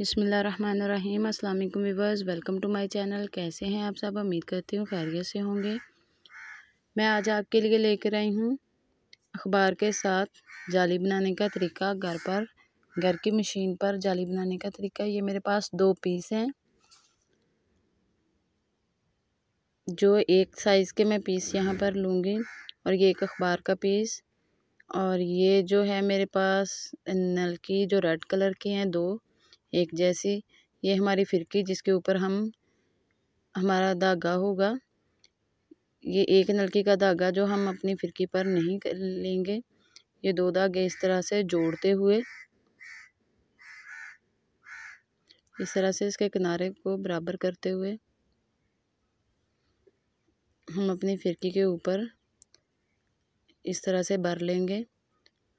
बसमीम अस्सलाम वालेकुम वेलकम टू माय चैनल कैसे हैं आप सब उम्मीद करती हूँ खैरियत से होंगे मैं आज आपके लिए लेकर आई हूँ अखबार के साथ जाली बनाने का तरीका घर पर घर की मशीन पर जाली बनाने का तरीका ये मेरे पास दो पीस हैं जो एक साइज़ के मैं पीस यहाँ पर लूँगी और ये एक अखबार का पीस और ये जो है मेरे पास नल की जो रेड कलर की हैं दो एक जैसी ये हमारी फिरकी जिसके ऊपर हम हमारा धागा होगा ये एक नलकी का धागा जो हम अपनी फिरकी पर नहीं कर लेंगे ये दो धागे इस तरह से जोड़ते हुए इस तरह से इसके किनारे को बराबर करते हुए हम अपनी फिरकी के ऊपर इस तरह से भर लेंगे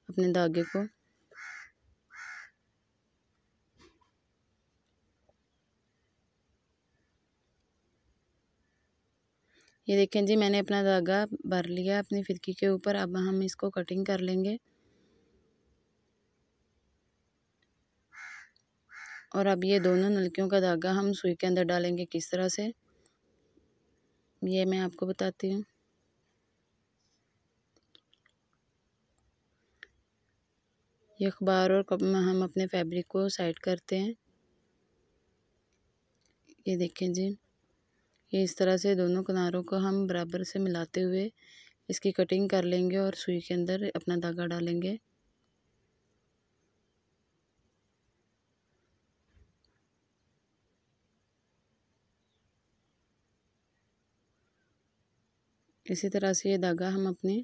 अपने धागे को ये देखें जी मैंने अपना धागा भर लिया अपनी फिरकी के ऊपर अब हम इसको कटिंग कर लेंगे और अब ये दोनों नलकियों का धागा हम सुई के अंदर डालेंगे किस तरह से ये मैं आपको बताती हूँ ये अखबार और कप में हम अपने फैब्रिक को साइड करते हैं ये देखें जी ये इस तरह से दोनों किनारों को हम बराबर से मिलाते हुए इसकी कटिंग कर लेंगे और सुई के अंदर अपना धागा डालेंगे इसी तरह से ये धागा हम अपने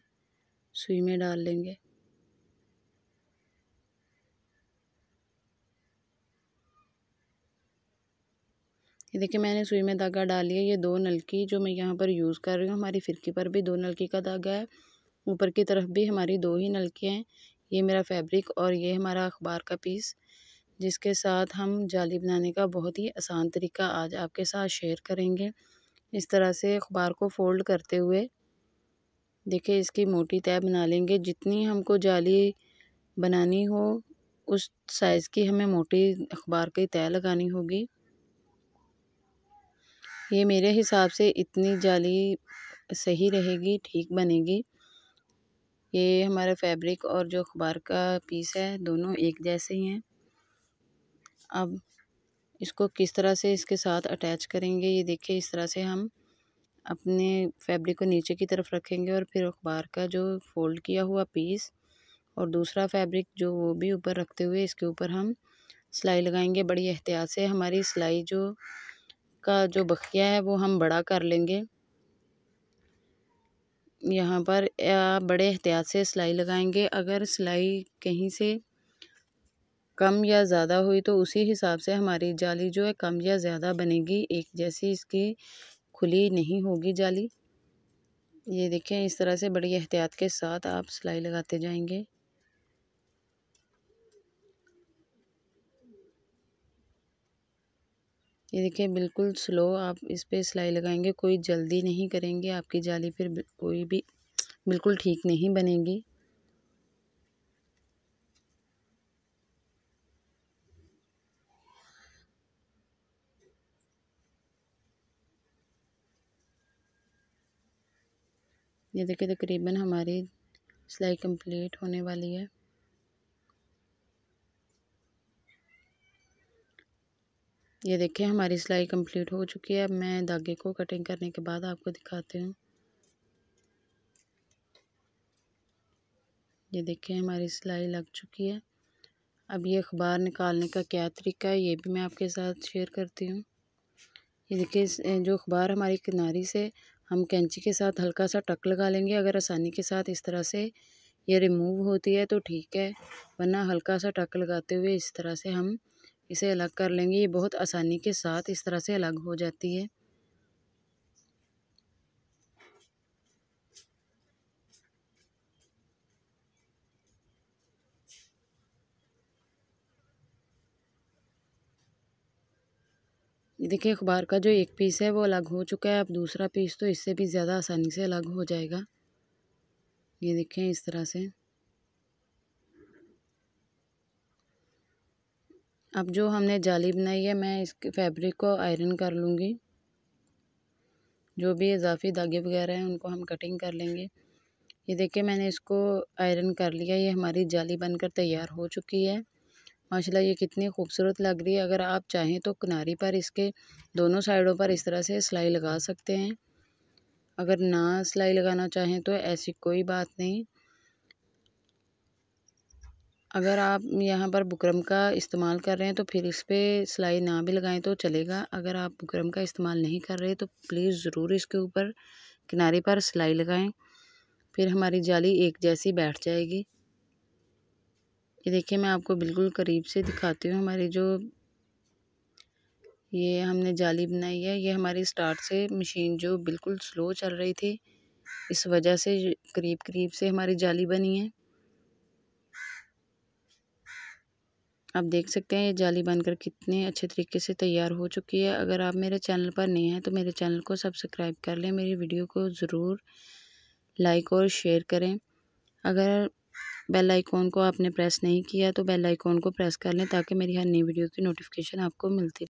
सुई में डाल लेंगे ये देखिए मैंने सुई में धागा डाली है ये दो नलकी जो मैं यहाँ पर यूज़ कर रही हूँ हमारी फिरकी पर भी दो नलकी का धागा है ऊपर की तरफ भी हमारी दो ही नलकियाँ हैं ये मेरा फैब्रिक और ये हमारा अखबार का पीस जिसके साथ हम जाली बनाने का बहुत ही आसान तरीका आज आपके साथ शेयर करेंगे इस तरह से अखबार को फ़ोल्ड करते हुए देखिए इसकी मोटी तय बना लेंगे जितनी हमको जाली बनानी हो उस साइज़ की हमें मोटी अखबार की तय लगानी होगी ये मेरे हिसाब से इतनी जाली सही रहेगी ठीक बनेगी ये हमारा फैब्रिक और जो अखबार का पीस है दोनों एक जैसे ही हैं अब इसको किस तरह से इसके साथ अटैच करेंगे ये देखिए इस तरह से हम अपने फैब्रिक को नीचे की तरफ रखेंगे और फिर अखबार का जो फोल्ड किया हुआ पीस और दूसरा फैब्रिक जो वो भी ऊपर रखते हुए इसके ऊपर हम सिलाई लगाएंगे बड़ी एहतियात से हमारी सिलाई जो का जो बखिया है वो हम बड़ा कर लेंगे यहाँ पर बड़े एहतियात से सिलाई लगाएंगे अगर सिलाई कहीं से कम या ज़्यादा हुई तो उसी हिसाब से हमारी जाली जो है कम या ज़्यादा बनेगी एक जैसी इसकी खुली नहीं होगी जाली ये देखें इस तरह से बड़ी एहतियात के साथ आप सिलाई लगाते जाएंगे ये देखिए बिल्कुल स्लो आप इस पर सिलाई लगाएंगे कोई जल्दी नहीं करेंगे आपकी जाली फिर कोई भी बिल्कुल ठीक नहीं बनेगी ये देखिए तकरीबन हमारी सिलाई कंप्लीट होने वाली है ये देखें हमारी सिलाई कंप्लीट हो चुकी है अब मैं धागे को कटिंग करने के बाद आपको दिखाती हूँ ये देखें हमारी सिलाई लग चुकी है अब ये अखबार निकालने का क्या तरीका है ये भी मैं आपके साथ शेयर करती हूँ ये देखिए जो अखबार हमारी किनारी से हम कैंची के साथ हल्का सा टक लगा लेंगे अगर आसानी के साथ इस तरह से ये रिमूव होती है तो ठीक है वरना हल्का सा टक लगाते हुए इस तरह से हम इसे अलग कर लेंगे ये बहुत आसानी के साथ इस तरह से अलग हो जाती है ये देखिए अखबार का जो एक पीस है वो अलग हो चुका है अब दूसरा पीस तो इससे भी ज़्यादा आसानी से अलग हो जाएगा ये देखें इस तरह से अब जो हमने जाली बनाई है मैं इसके फैब्रिक को आयरन कर लूँगी जो भी इजाफी धागे वगैरह हैं उनको हम कटिंग कर लेंगे ये देखिए मैंने इसको आयरन कर लिया ये हमारी जाली बनकर तैयार हो चुकी है माशाल्लाह ये कितनी खूबसूरत लग रही है अगर आप चाहें तो किनारी पर इसके दोनों साइडों पर इस तरह से सिलाई लगा सकते हैं अगर ना सिलाई लगाना चाहें तो ऐसी कोई बात नहीं अगर आप यहाँ पर बुकरम का इस्तेमाल कर रहे हैं तो फिर इस पर सिलाई ना भी लगाएं तो चलेगा अगर आप बुकरम का इस्तेमाल नहीं कर रहे तो प्लीज़ ज़रूर इसके ऊपर किनारे पर सिलाई लगाएं फिर हमारी जाली एक जैसी बैठ जाएगी ये देखिए मैं आपको बिल्कुल करीब से दिखाती हूँ हमारी जो ये हमने जाली बनाई है ये हमारी स्टार्ट से मशीन जो बिल्कुल स्लो चल रही थी इस वजह से करीब करीब से हमारी जाली बनी है आप देख सकते हैं ये जाली बनकर कितने अच्छे तरीके से तैयार हो चुकी है अगर आप मेरे चैनल पर नए हैं तो मेरे चैनल को सब्सक्राइब कर लें मेरी वीडियो को ज़रूर लाइक और शेयर करें अगर बेल आइकॉन को आपने प्रेस नहीं किया तो बेल आइकॉन को प्रेस कर लें ताकि मेरी हर नई वीडियो की नोटिफिकेशन आपको मिलती